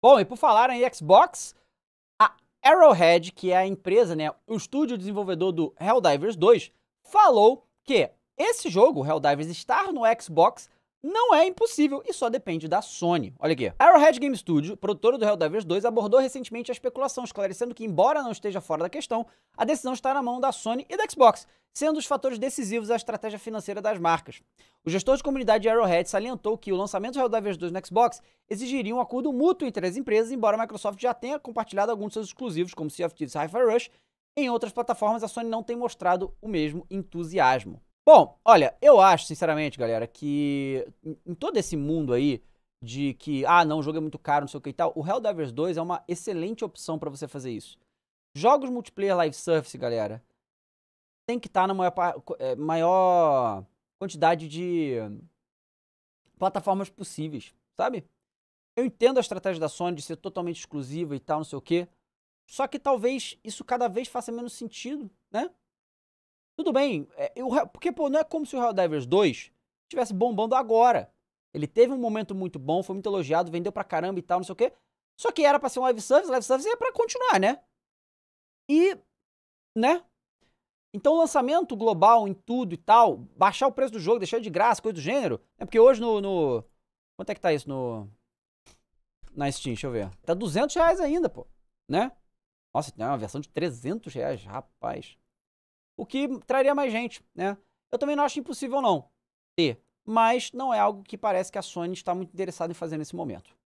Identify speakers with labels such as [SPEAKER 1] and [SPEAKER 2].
[SPEAKER 1] Bom, e por falar em Xbox, a Arrowhead, que é a empresa, né, o estúdio desenvolvedor do Helldivers 2, falou que esse jogo, Helldivers, estar no Xbox não é impossível e só depende da Sony. Olha aqui. Arrowhead Game Studio, produtora do Helldivers 2, abordou recentemente a especulação, esclarecendo que, embora não esteja fora da questão, a decisão está na mão da Sony e da Xbox, sendo os fatores decisivos à estratégia financeira das marcas. O gestor de comunidade de Arrowhead salientou que o lançamento do Helldivers 2 no Xbox exigiria um acordo mútuo entre as empresas, embora a Microsoft já tenha compartilhado alguns de seus exclusivos, como Sea of Thieves e hi Rush, em outras plataformas a Sony não tem mostrado o mesmo entusiasmo. Bom, olha, eu acho, sinceramente, galera, que em todo esse mundo aí de que, ah, não, o jogo é muito caro, não sei o que e tal, o Helldivers 2 é uma excelente opção para você fazer isso. Jogos multiplayer live service, galera, tem que estar tá na maior, eh, maior quantidade de plataformas possíveis, sabe? Eu entendo a estratégia da Sony de ser totalmente exclusiva e tal, não sei o que. Só que talvez isso cada vez faça menos sentido, né? Tudo bem, é, eu, porque pô, não é como se o Helldivers 2 estivesse bombando agora. Ele teve um momento muito bom, foi muito elogiado, vendeu pra caramba e tal, não sei o quê. Só que era pra ser um live service, live service é pra continuar, né? E, né? Então, lançamento global em tudo e tal, baixar o preço do jogo, deixar de graça, coisa do gênero. É porque hoje no, no. Quanto é que tá isso no. Na Steam, deixa eu ver. Tá 200 reais ainda, pô. Né? Nossa, tem uma versão de 300 reais, rapaz o que traria mais gente, né? Eu também não acho impossível não ter, mas não é algo que parece que a Sony está muito interessada em fazer nesse momento.